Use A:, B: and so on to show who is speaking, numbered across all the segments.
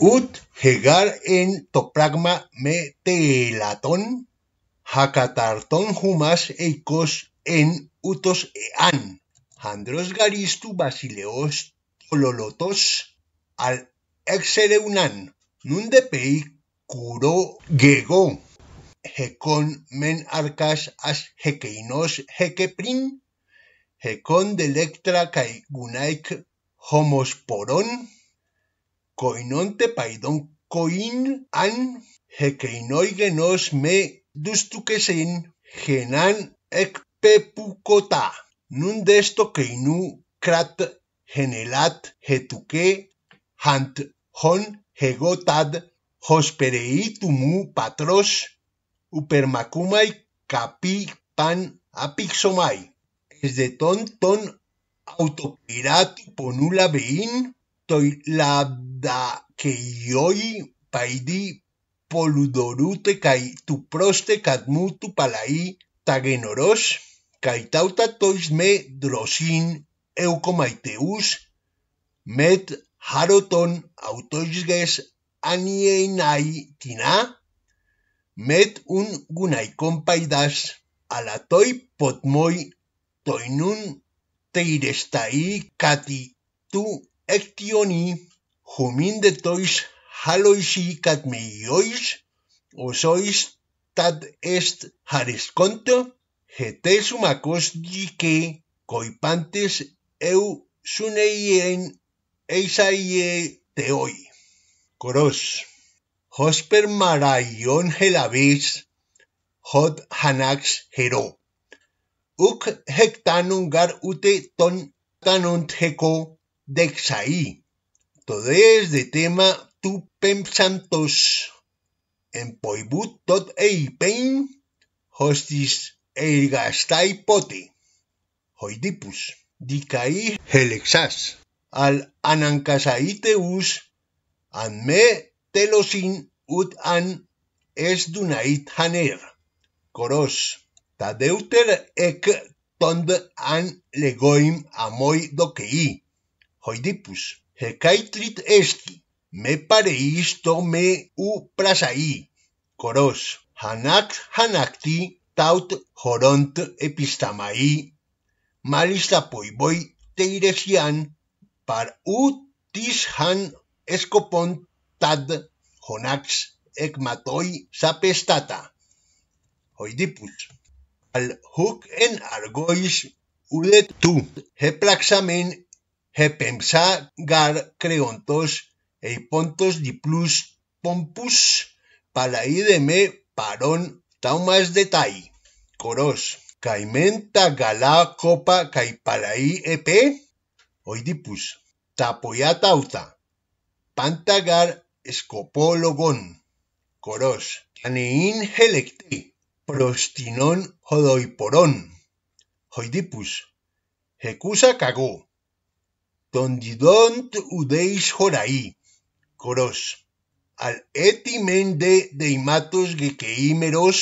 A: ut hegar en topragma me telatón, jacatartón humas eikos en utos ean, andros garistu basileos tololotos al exereunan, nun de pei curo gego, hecon men arcas as hekeinos hekeprin, hecon de kai caigunaik homosporon. Coinonte paidon koin an hekeinoigenos me dustukesin genan pepukota nun desto keinu krat genelat hetuke hant hon hegotad tumu patros upermacumai capi pan apixomai es de ton ton autopirat ponula bein το λάμδα παιδί πολυδορούτε καί του πρόστε κατμού του παλαΐ τα γενορός καί τάουτα τοις με δροσίν εουκομαϊτεούς μετ χάρωτον αυτοίσγες ανιέναι τινά μετ ουν γουναϊκόν παϊδάς αλλά τοι ποτμόι τοινούν τεϊρεσταΐ κατι του homin de tois haloisi cat meiois, osois tad est harisconto, hete sumacos dice coipantes eu suneien eisaie teoi. Coros, hosper maraion helabis, hot hanax hero. Uc hectanum gar ute ton tanunt heco, Dexai, todes es de tema tu pensantos en poibut tot pein, hostis eigastai pote, Hoidipus. Dicai helexas. Al anancasaiteus an me telosin ut an es dunait haner. Coros. Tadeuter ek tond an legoim amoi doquei. Χοϊδίπους, Χεκάιτριτ έσχη, με παρεΐς με ου πρασαΐ. Κορός, Χανάκ χανακτή, τάουτ χορόντ επισταμαΐ, μάλιστα ποϊβόι τεϊρεσιάν, παρ ου τίς χαν εσκοπον τάδ χονάξ εκματόι σαπεστάτα. Χοϊδίπους, αλ χουκ εν αργόις, ουδε του, επράξαμεν gar creontos e pontos di plus pompus me parón taumas tai. Coros. Caimenta gala copa caipalaí epe oidipus tauta. pantagar escopologón. Coros. Aneín helecte Prostinon Hodoiporon. Oidipus. Jecusa cago. Tondidont udeis Joraí, Coros, al etimende deimatos gekeímeros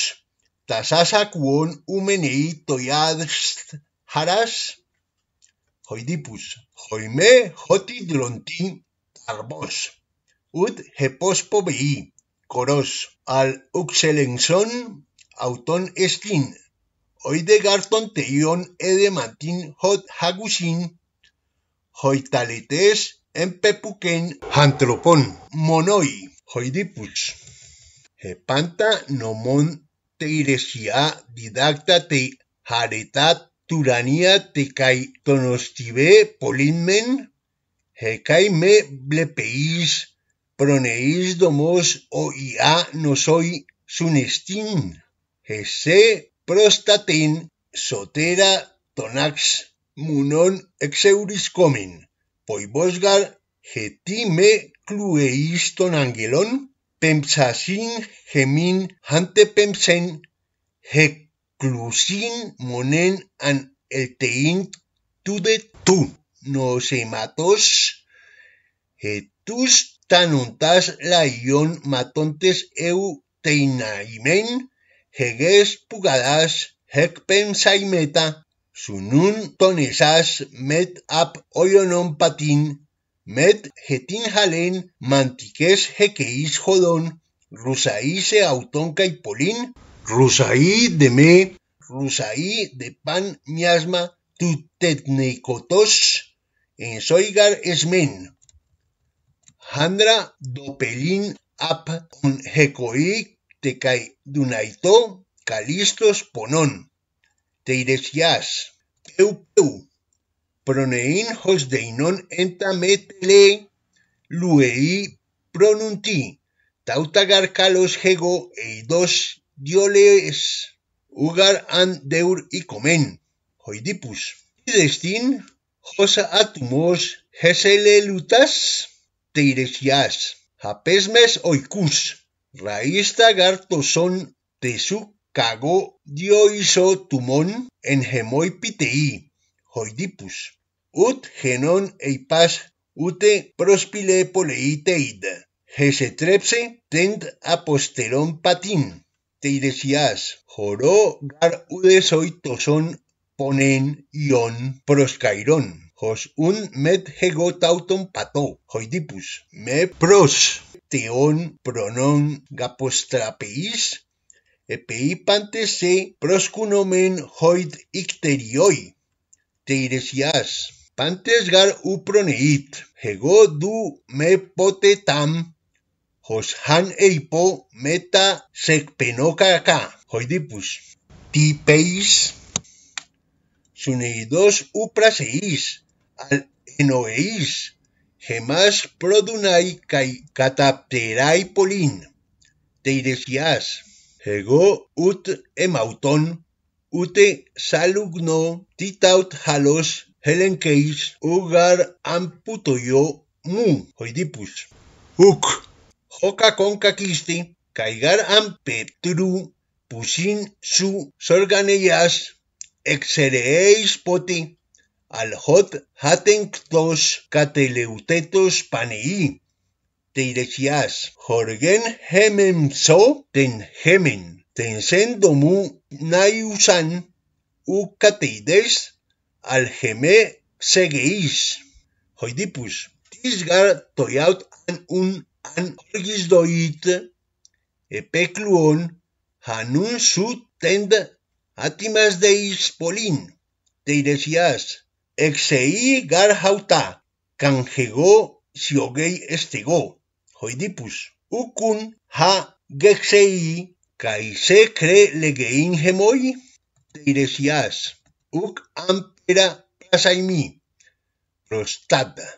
A: tasasa quon umenei toiadst haras, hoidipus, hoime hoti dronti ut hepospo coros, al uxelenson auton estin, oide garton teion edemantin hot hagusin hoitalites en pepuquén antropón monoi Hoidipus Hepanta nomon teiresia didacta te turania te kai tonostive polinmen kai me blepeis proneis domos o ia nosoi soy he se prostatin sotera tonax Munon exeuris komen, Poi bosgar hetime clueiston angelon, Pesa sin gemin jatepesen, he klusin monen an elteint tu de tu. No se matos Eus tanuntas laion la ion eu teina immen, hegez pugadas, hek pensasaai metata. Sunun tonesas met ap oyonon patin, met getin halen mantiques hequeis jodón, Rusaise se autón rusaí de me, rusaí de pan miasma tu en soigar esmen. Handra dopelin ap un te tecai dunaito, calistos ponon. Teiresias, Peu Peu, Pronein enta metele Luei Pronunti, Tautagar Kalos Hego Eidos Dioles, Ugar An Deur y Comen, Hoidipus, idestin Josa Atumos, lutas Teiresias, Japesmes Oikus, Raísta toson tesuk. Cagó διόησο τουμόν εν χεμόι πιτεΐ. χοιδίπους, ούτ γενών εϊπάς ούτε πρόσπηλε πολεή τέιντ, χεσετρέψε τέντ αποστερών πατήν, τεϊδεσιάς, χωρό γαρ ούδες τοσόν πονέν ιόν προσκαϊρών χως ούν μετ χεγό ταύτον πατώ, χοιδίπους, με προς Τεόν προνόν γαποστραπείς. se proscunomen hoit icterioi, teiresias, pantesgar uproneit, hego du me potetam, hos han eipo meta hoidipus, tipeis, suneidos upraseis, al enoeis, gemas produnai kai katapterai polin, teiresias, Εγώ ούτε εμαυτόν, ούτε σαλουγνώ, τι ταυτ χαλός, ουγαρ αμπούτοιο μου, χοιδίπους. Ουκ, χωκα κόνκα κακίστη, καιγάρ αμπέπτρου, πουσίν σου σοργανελιάς, εξαιρεέης πότι, αλχότ χάτεν κτός κατελεουτέτος πανεή. te decías, Jorgen Hemen So Ten Hemen, Tensen Domu Nayusan, Ucateides, Algeme Segueis, Hoidipus, Tisgar Toyaut An Un An orgis Doit, Epecluon, Hanun Su Tend Atimas Deis Polin, te decías, Exei Gar Hauta, si Siogei Estegó. Hoidipus, ucun ha gexei cae secre legein hemoi? Teiresias, uc ampera pasaimi, prostata,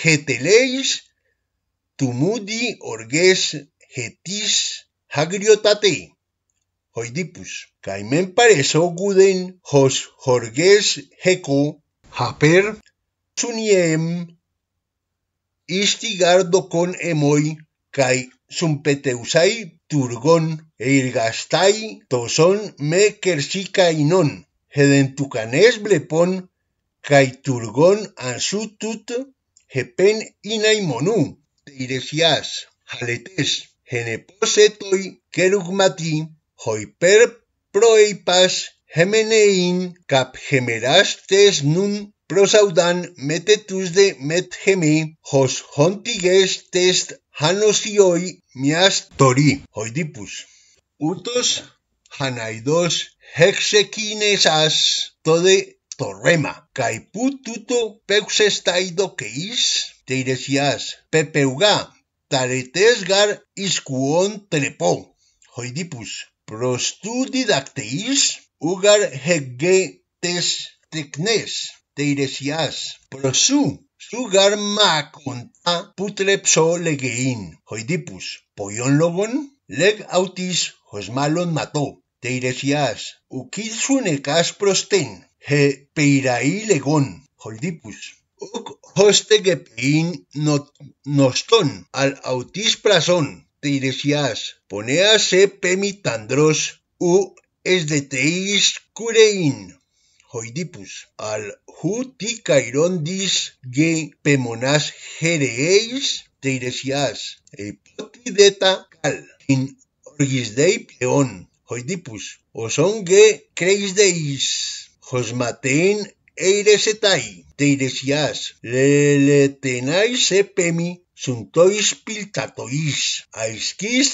A: heteleis, tumudi orges hetis hagriotatei. Hoidipus, caimen pareso guden hos orges heco haper suniem isti gardo con emoi kai sumpete turgon e ilgastai toson me kersika inon heden tukanes blepon kai turgon ansu tut hepen inaimonu monu teiresias haletes gene posetoi kerugmati hoiper proeipas hemenein kap hemerastes nun Προσαουδάν μετετούς δε Χεμί χως χοντιγές τεστ χανοσιόι μιας τωρί, χοιδίπους. Ούτως χαναϊδός χεξεκίνε σας τόδε το ρέμα, καί που τούτο παίξες τα ειδοκεής τηρεσιάς, πεπεουγά, ταρετές γαρ ισκουόν τρεπό, χοιδίπους. Προς του διδακτεής, ούγαρ χεγγέ τες τεκνές, teiresias, prosu su garma conta putrepso legein, hoidipus, pollón logon, leg autis, josmalon mató, teiresias, kas, prosten, he peiraí legon, hoidipus, Uk hoste gepein not, noston, al autis prason, teiresias, ponease pemitandros, u es de teis curein, hoidipus, al Juti cairon dis ge pemonas jereis e de iresias e potideta hoidipus, in orgis dei peon hoy dipus oson ge creis deis hos matein eiresetai de iresias le le epemi suntois piltatois aiskis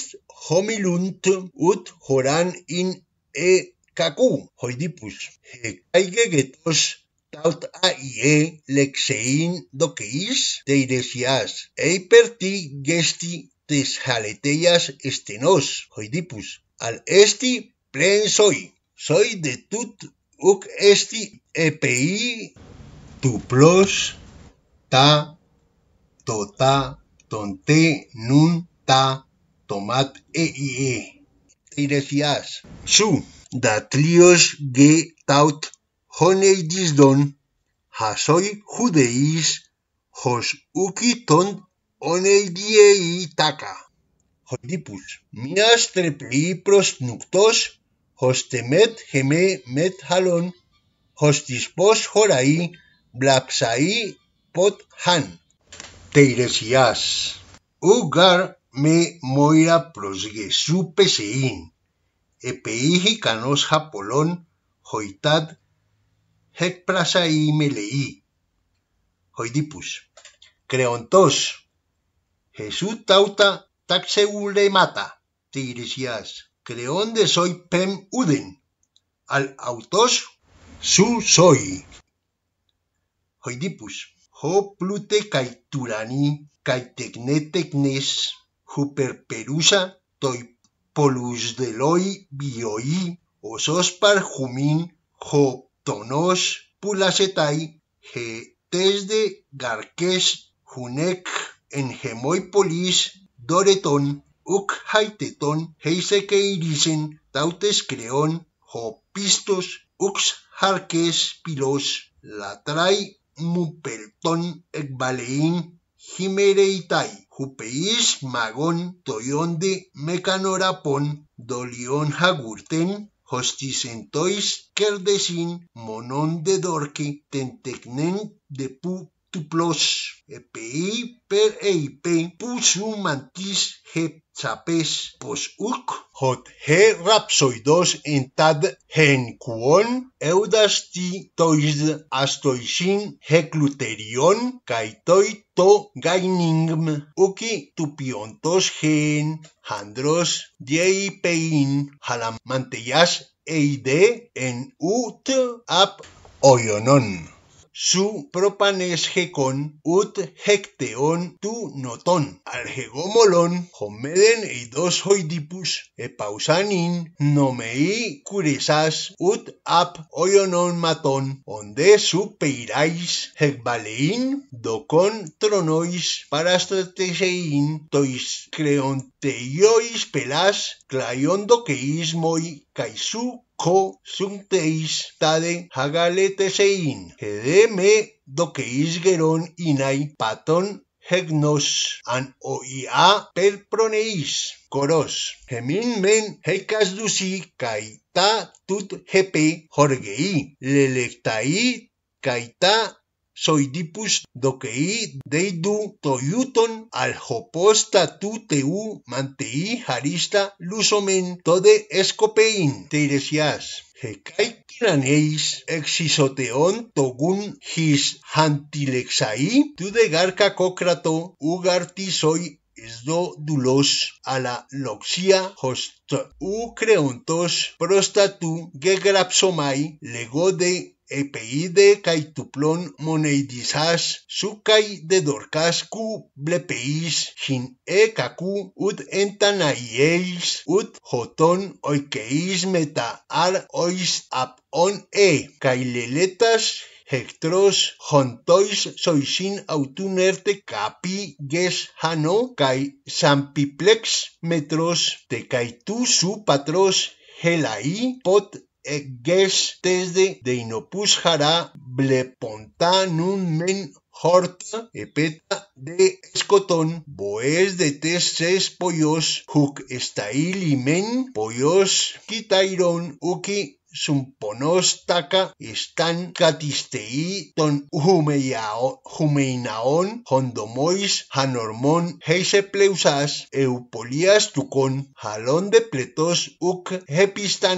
A: homilunt ut horan in e kaku hoidipus, dipus e getos Taut a ie lexein doqueis per perti gesti tes jaleteyas estenos, hoidipus, al esti plen soy, soy de tut uc esti tu plos ta tota te nun ta tomat eie. Teiresias, su datlios ge taut δον, χασόι χουδεΐς, χος ουκί τον τάκα». τάκα. Χοντίπους, μια στρεπλή προς νουκτός, χως τεμέτ χεμέ μετ χαλόν, της πως χωραΐ, βλαψαΐ ποτ χαν. Τεϊρεσιάς, γαρ με μόιρα προς Γεσού πεσεήν, επέιχη κανός χαπολόν χοϊτάτ hec y meleí. Hoidipus. Creontos. Jesús tauta taxeule mata. Tigrisias. Creón de soy pem uden. Al autos su soy. Hoidipus. Ho plute caiturani caitecnetecnes huperperusa toi polus deloi bioi par jumin ho tonos pulasetai he tesde garkes hunek en hemoipolis, doreton uk haiteton heiseke irisen tautes kreon, ho pistos harkes pilos la trai mupelton ek jimereitai, himereitai magon toionde mekanorapon dolion hagurten hostis en tois kerdesin monon de dorki ten tecnen de pu tuplos epi per ep pusum mantis hep chapes pos uk hot he rapsoidos en hen kuon eudas ti tois astoisin he kluterion kai toi to gainingm uki tu piontos hen handros dei pein halamantellas eide en ut ap oionon su gecon ut hecteon tu noton, Hegomolon homeden eidos hoidipus, epausanin, nomei curesas ut ap oionon maton, onde su peirais hecbalein, docon tronois parastratesein tois creont. teioiz pelaz klaiondo dokeizmoi kaizu ko zunteiz tade hagalete zein edeme do keiz geron inai paton hegnos an oia perproneiz koros hemin men heikaz duzi kaita tut hepe jorgei lelektai kaita dipus doquei deidu toyuton aljoposta tu teu mantei harista lusomen tode escopein teiresias. Hecai tiraneis exisoteon togun his hantilexai tu de garca cocrato... ugarti soy esdo dulos a la loxia host u creontos prostatu gegrapsomai ...legode... epeide cae tuplon moneidisas sucae de dorcascu blepeis e ecacu ut entan aieis ut hoton oikeis meta ar ois ap on e cae leletas Hectros hontois soisin autunerte capi ges hano kai sampiplex metros te kai tu su patros helai pot desde de inopus jara nun men horta epeta de escotón boes de ses pollos huc men pollos Kitairon uki sun ponóstaca, están catisteí, ton humeinaon hondomois, Hanormon heise pleusas, Eupolias tucón, jalón de pletos, uc ha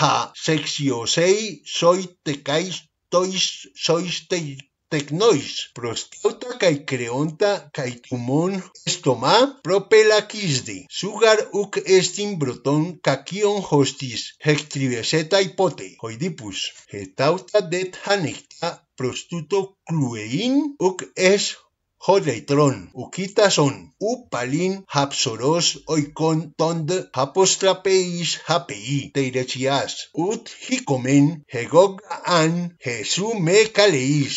A: ja, sexiosei, soy tecais, tois, sois Tecais. technois prostauta kai creonta kai tumon estoma propela sugar uk estin bruton kakion hostis hectriveseta hipote hoidipus hetauta det hanicta prostuto cluein uk es Hodeitron, ukita son, upalin hapsoros oikon tond hapostrapeis hapei, teiretsias, ut hikomen hegog an, hesu me kaleis.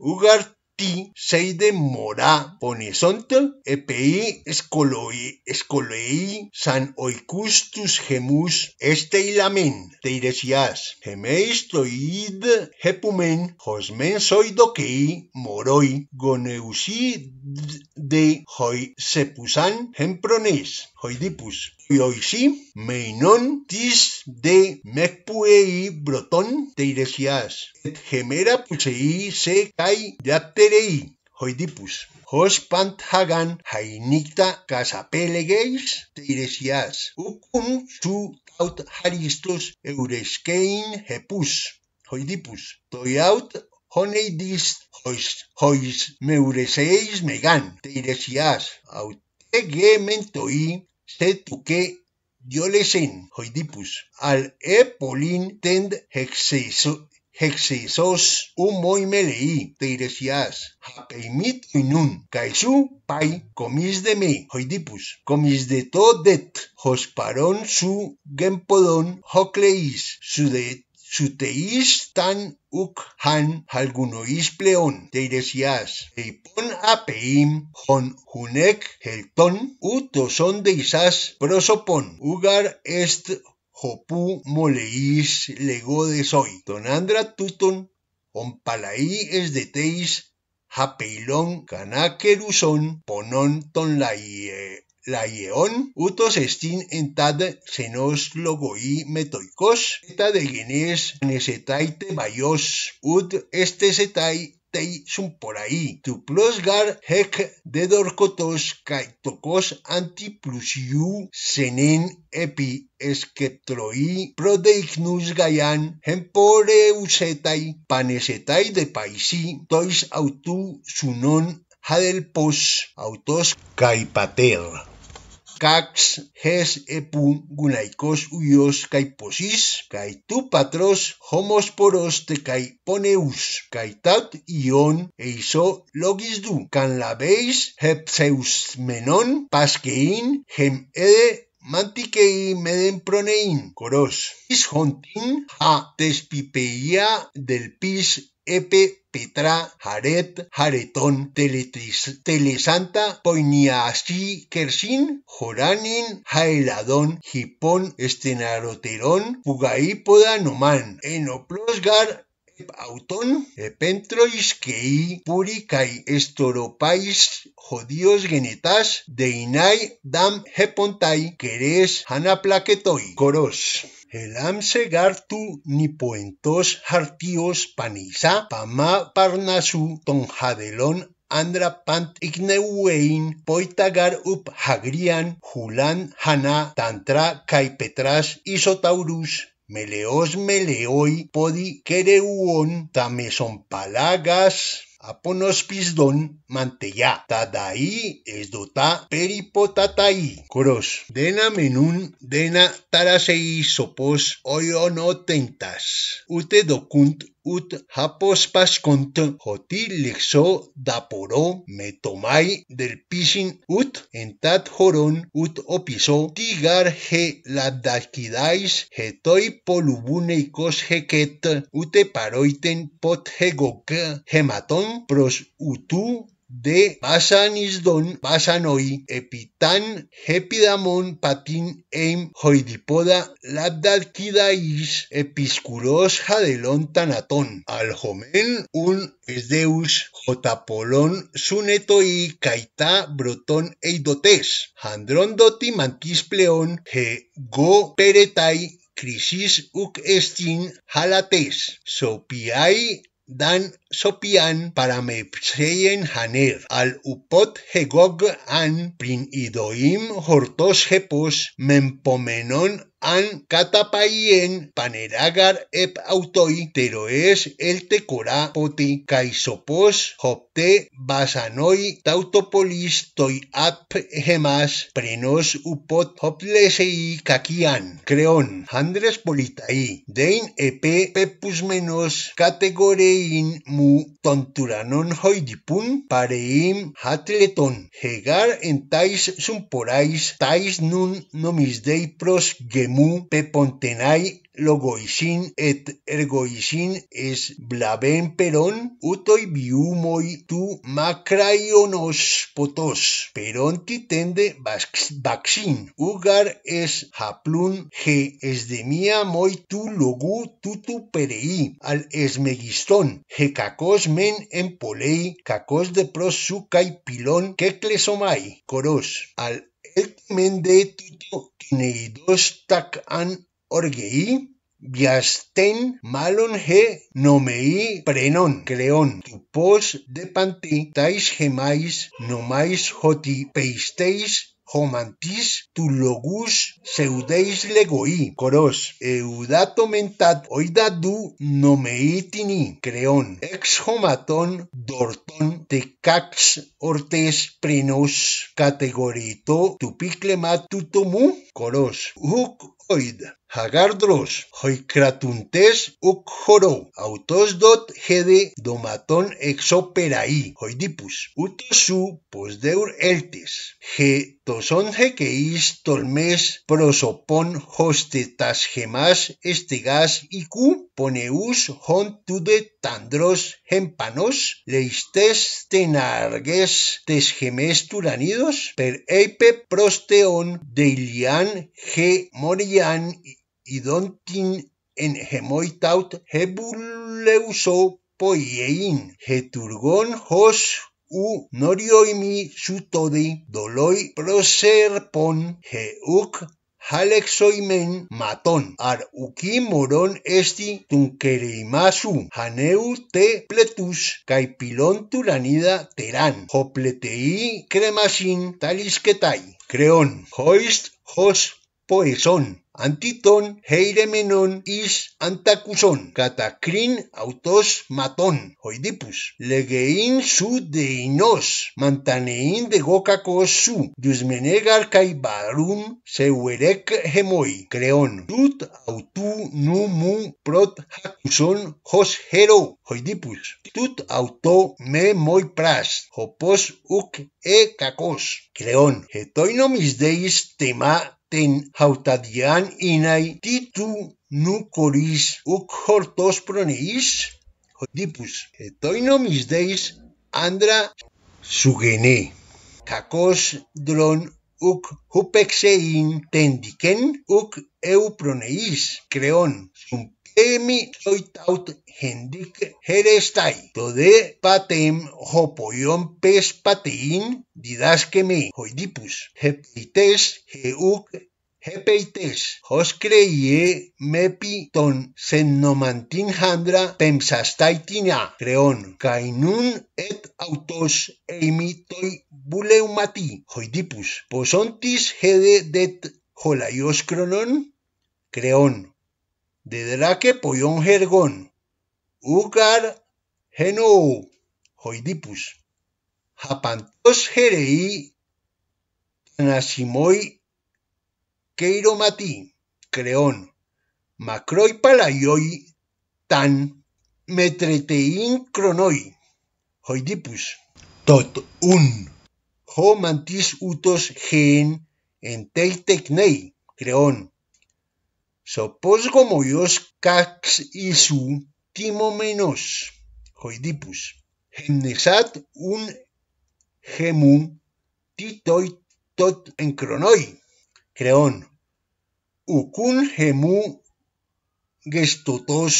A: ugar ti Seide mora Onesontel, Epei, Escoloi, Escolei, San Oicustus Gemus, Esteilamen, Teiresias, toid, Hepumen, Josmen Soidokei, Moroi, Goneusi de Hoi Sepusan, Hemprones, Oedipus. Y hoy sí, meinon tis de mecpuei broton teiresias, et gemera pusei se cae dapterei. Oedipus. Hos pant hagan hainicta casapelegeis teiresias, ucum su aut haristos eureskein hepus. Oedipus. Toi aut honeidis hois, hois meureseis megan teiresias, aut que Diolesen hoidipus al epolin tend hexisos hexeisos un melei teiresias hapeimit inun Kaisu pai comis de me hoidipus comis de todo det hosparon su gempodon hocleis su tan uk han halgunois pleón teiresias eipon apeim hon hunek helton utoson de isas prosopon ugar est hopu moleis lego de tonandra tuton palaí es de teis kanakeruson ponon ton tonlaie IEON utos estin entad senos logoi metoikos eta de genes te bayos ut este setai tei por ahí. Tu gar hec de dorcotos anti antiplusiu senen epi esceptroi prodeignus gaian hempore usetai panesetai de paisi tois autu sunon hadelpos autos pater. cax hes epu gunaicos uios kai posis kai tu patros homos poros te kai poneus kai tat ion eiso logis du kan la beis hepseus menon pasquein, hem ede mantikei meden pronein koros is hontin ha tespipeia del pis Epe, Petra, Jaret, Jaretón, Telesanta, Poiniashi, Kersin, Joranin, Jaeladón, Hipón, Estenaroterón, Pugaípoda, Nomán, Enoplosgar, Autón, Epentroisquei, Puricai, Estoropais, Jodios, Genetas, Deinai, Dam Hepontai, Querés, Hanaplaquetoi, Coros. Elamse gartu nipoentos hartios panisa, pama parnasu tonjadelón andra pant ignewein poitagar up hagrian julan hana tantra petras isotaurus meleos meleoi podi kereuon, tameson palagas aponospisdon mantellá, tadaí esdotá peripotataí, coros, dena menun dena Taraseisopos sopos oionotentas, ute docunt ut hapospas cont hoti lexo daporo metomai del pisin ut entat horon ut opiso tigar he ladakidais hetoi polubune ikos heket ute paroiten pot hegok hematon pros utu de Basanisdon basanoi epitan Hepidamon, patin Eim, Hoidipoda, Labdalkidaish, Episcuros, jadelon Tanatón, Aljomen, Un, Esdeus, Jotapolon Sunetoi, kaita Brotón, Eidotes, Andron Doti, Manquis, pleon He, Go, Peretai, Crisis, Uc, Estin, halates Sopiai, dan sopian para me haner al upot hegog an prin idoim hortos hepus mempomenon an catapayen paneragar ep autoi teroes el tecorá poti Kaisopos hopte basanoi tautopolis toi ap gemas prenos upot hoplesei kakian creon andres politai dein epe pepus menos categorein mu tonturanon hoidipun pareim hatleton hegar entais sumporais tais nun dei pros gem Mu pepontenai logoisin et ergoisin es blaben peron utoi moi tu macraionos potos peronti tende vaccin ugar es haplun ge esdemia moi tu logu tutu perei al esmegiston ge cacos men en polei cacos de pros sucai pilon keklesomai coros al ekmende tutu kineidos tak an orgei, Biasten malon he nomei prenon creon tu pos de panti tais gemais nomais hoti peisteis homantis logus seudeis legoi, coros, eudato mentat oidadu nomeitini, creón, ex homaton dorton tecax ortes prenos categorito tu tutomu, coros, uc oid, hagardros, hoicratuntes uc joro, autos dot domatón, domaton exoperaí, hoidipus, utosu posdeur eltes, ge toson is tolmes prosopon hostetas gemas estegas icu poneus hon tandros gempanos, leistes tenargues GEMES turanidos, per eipe PROSTEON deilian MORIAN idontin en gemoitaut hebuleuso poiein, TURGON hos u norioimi sutodi doloi proserpon Heuk. Halexoimen matón, ar uki moron esti tunkereimasu, haneu te pletus, caipilón turanida terán, hopletei kremasin talisquetai, creón, hoist hos poesón, Antiton heiremenon is antakuson, kata krin autos maton, hoidipus. Legein su de inos, mantanein de gokako su, dusmenegar kai barum seuerek hemoi, kreon. Dut autu nu mu prot hakuson hos hero, hoidipus. Tut auto me moi pras, hopos uk e kakos, kreon. Hetoinomis deis tema ten hautadian inai titu nu coris o cortos pronis hodipus et oinomis deis andra sugene kakos dron uk hupexein tendiken uk eu proneis creon sum emi oitaut hendik herestai. Tode patem hopoion pes patein didaske me hoidipus. Hepeites heuk hepeites. Hos creie mepi ton sen nomantin handra pemsastai creon, kreon. Kainun et autos emi toi buleumati hoidipus. Posontis hede det holaios ios kronon de DRAKE Pollón Gergón, Ugar Genou, Hoidipus, Japantos Jereí, Tanasimoi KEIROMATÍ Creón, macroi Tan, Metreteín Cronoi, Joidipus, Totun, MANTIS Utos Gen, entelteknei, Creón, Sopos como ios cax y su timo menos, un gemu titoi tot en cronoi, creón. Ucun gemu gestotos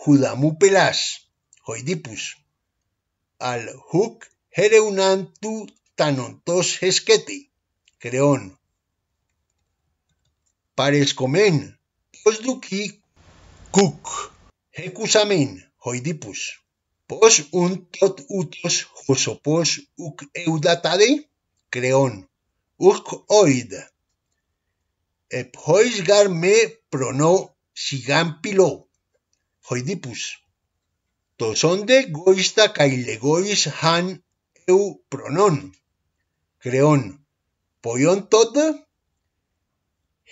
A: judamu pelas, joidipus. Al huc tu tanontos esquete. creón. Pares Πώς duki κουκ, recusamen hoidipus. Πώς un τότ ούτος χωσοπός uc εουδατάδι, κρεόν, uc οίδ. Επ χωρίς γαρ με προνό σιγάν πυλό. Χοιδίπους. Το σόντε γόιστα καηλεγόης χάν εου προνόν. Κρεόν. Ποιόν τότ,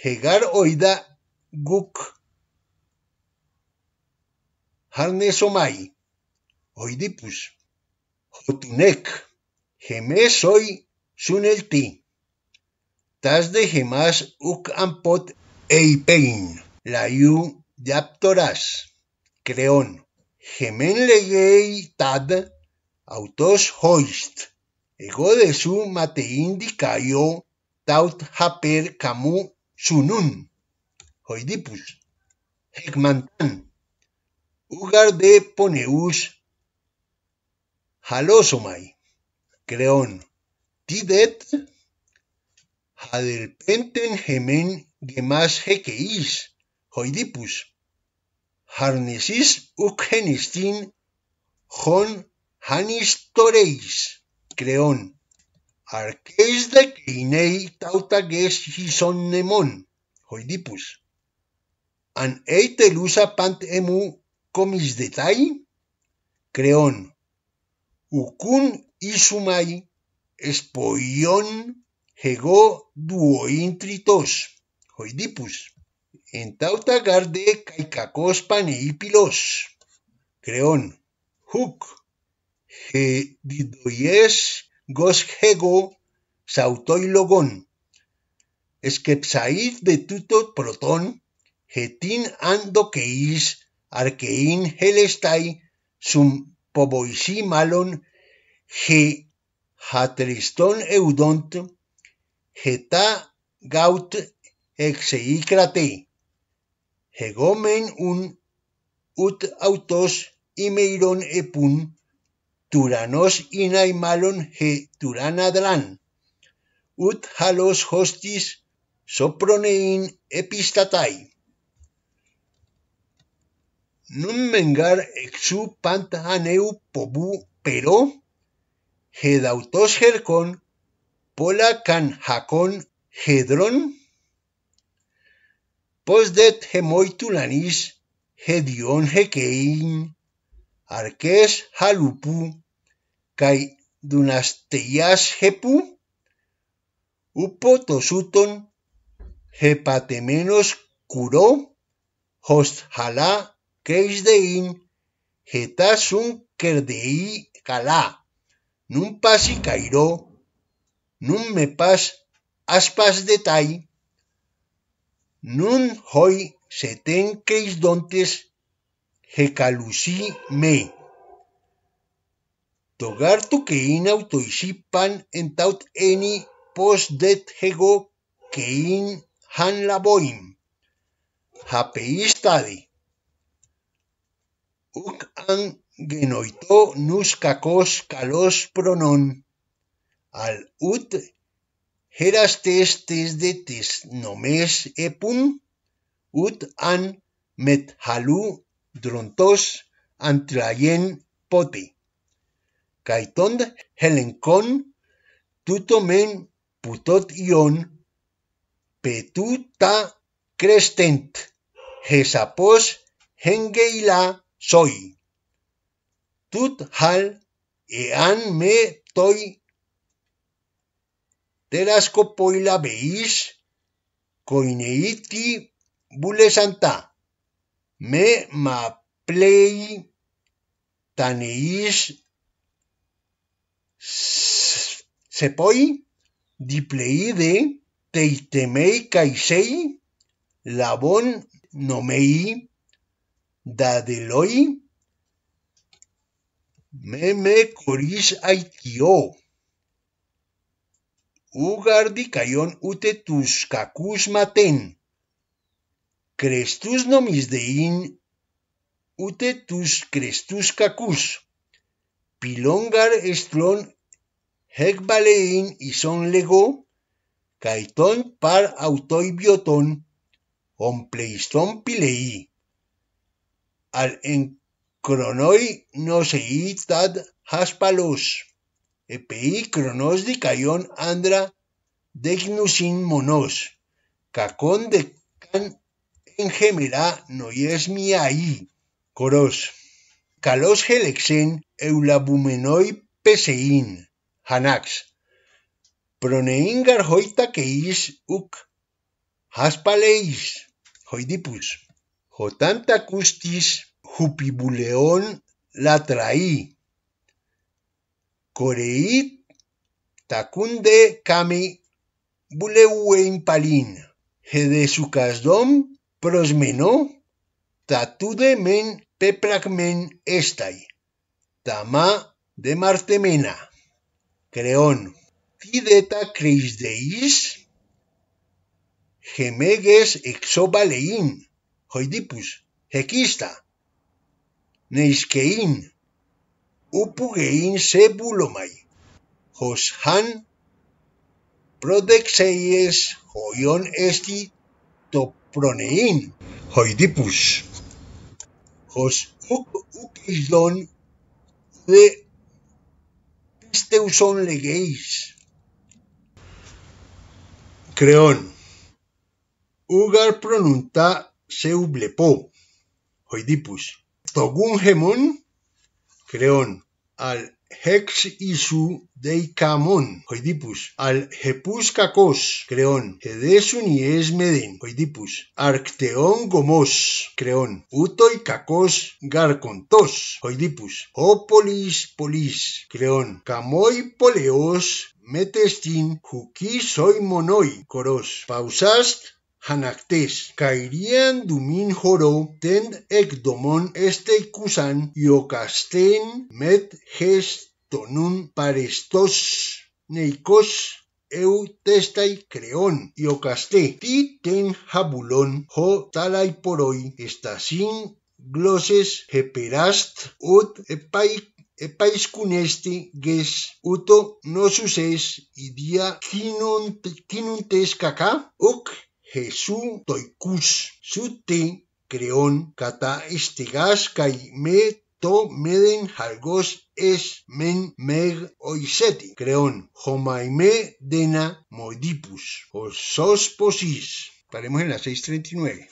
A: Χεγάρ οίδα Guk Harnesomai, Oidipus, sun el Sunelti, Tas de Gemas Uk Ampot La yu Yaptoras, Creón, Gemen Legei Tad, Autos Hoist, Ego de su Mateindi yo, Taut Haper Camu Sunun. Oidipus, Hegmantan, Ugar de Poneus, Halosomai, Creón, Tidet, adelpenten gemen gemas hekeis, Oidipus, Harnesis uc hon hanistoreis, Creón, Arqueis de Keinei hison nemon, Oidipus. An lusa pant emu comis detai, creón, ucun isumai, Espoion hego duointritos, hoidipus, en tauta garde caicacos y pilos, creón, huc, he didoyes hego sautoilogon esquepsaid de tuto proton Getin Andoqueis, Arquein Helestai, Sum Poboisi Malon, Ge Hatriston Eudont, Geta Gaut Exeicratei, Hegomen un ut autos imeiron epun, Turanos inai malon ge turanadran, ut halos hostis sopronein epistatai. Nun mengar exu panta aneu pobu pero hedautos hercon pola can jacon hedron posdet hemoitulanis hedion hekein arques halupu kai dunasteyas hepu upotosuton hepatemenos curó host Dein, Getasun Kerdei Calá, nun Pasi Cairo, me pas, Aspas tai Nun Hoy Seten que Hecalusi me. Togar tu in autoisipan en taut eni post det hego kein han laboim. Hapeistadi. uc an genoito nus kakos kalos pronon al ut herastes tes de tes nomes pun ut an met halu drontos antraien poti kai tond helenkon tutomen putot ion petuta crestent hesapos hengeila soy. Tut hal ean me toy. Terasco poila veis, coineiti bule santa. Me ma play taneis sepoi dipleide teitemei caisei no nomei da deloi Deloitte memekoriz aitio. Ugardi caión ute tus cacús maten. Crestus nomis dein in ute tus crestus cacús. Pilongar estrón hec balein ison lego caiton par autoi bioton pleiston pilei. al en cronoi no se itad haspalus e cronos andra degnusin monos kakon de kan enhemera no ies coros kalos helexin eulabumenoi pesein, hanax proneingar hoita ke uk haspaleis, hoidipus Jotanta custis jupibuleón la traí. Coreit tacunde cami buleuein palin. Prosmeno prosmenó tatude men pepragmen estai. Tama de martemena. Creón. Fideta deis, Gemeges exobaleín. Joidipus, hequista, neiskein, Upugeín Sebulomai, han, prodexeies, hoyon Esti, Toproneín, Hos Jos ukisdon, de Pisteuson Legeis, Creón, Ugar pronunta seublepo, Oidipus, Togungemon, Creón, al Hex Isu Deicamon, Oidipus, al Jepus Cacos, Creón, Edesun es meden. Oidipus, Arcteón Gomos, Creón, Utoi Cacos Garcontos, Oidipus, Opolis Polis, Creón, Camoi Poleos, Metestin, Juki monoi, Coros, Pausast, janactes, Kairian Dumin horo Tend Ekdomon Este Kusan, yokasten Met gestonun Tonun Parestos, Neikos, Eu testai creón y ti ten habulon ho talai poroi estasin gloses heperast ut epai ges uto no suces idia quinuntes caca uc Jesús toikus suti creón cata kai me to meden halgos es men meg oiseti creón homaime dena modipus os posis estaremos en la 639